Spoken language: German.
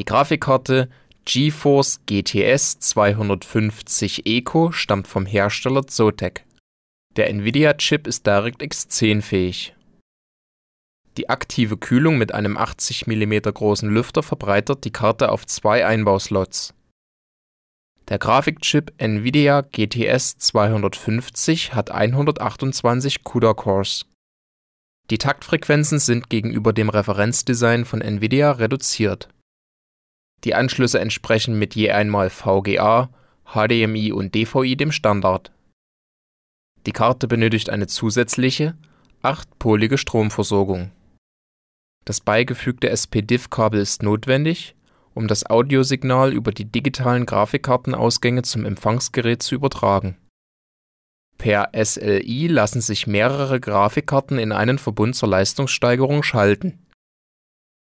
Die Grafikkarte GeForce GTS 250 Eco stammt vom Hersteller Zotec. Der Nvidia-Chip ist DirectX 10 fähig. Die aktive Kühlung mit einem 80 mm großen Lüfter verbreitert die Karte auf zwei Einbauslots. Der Grafikchip Nvidia GTS 250 hat 128 CUDA Cores. Die Taktfrequenzen sind gegenüber dem Referenzdesign von Nvidia reduziert die Anschlüsse entsprechen mit je einmal VGA, HDMI und DVI dem Standard. Die Karte benötigt eine zusätzliche, achtpolige Stromversorgung. Das beigefügte SPDIF-Kabel ist notwendig, um das Audiosignal über die digitalen Grafikkartenausgänge zum Empfangsgerät zu übertragen. Per SLI lassen sich mehrere Grafikkarten in einen Verbund zur Leistungssteigerung schalten